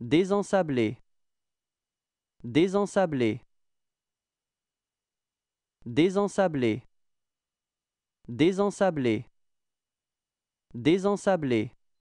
Désensablé. Désensablé. Désensablé. Désensablé. Désensablé.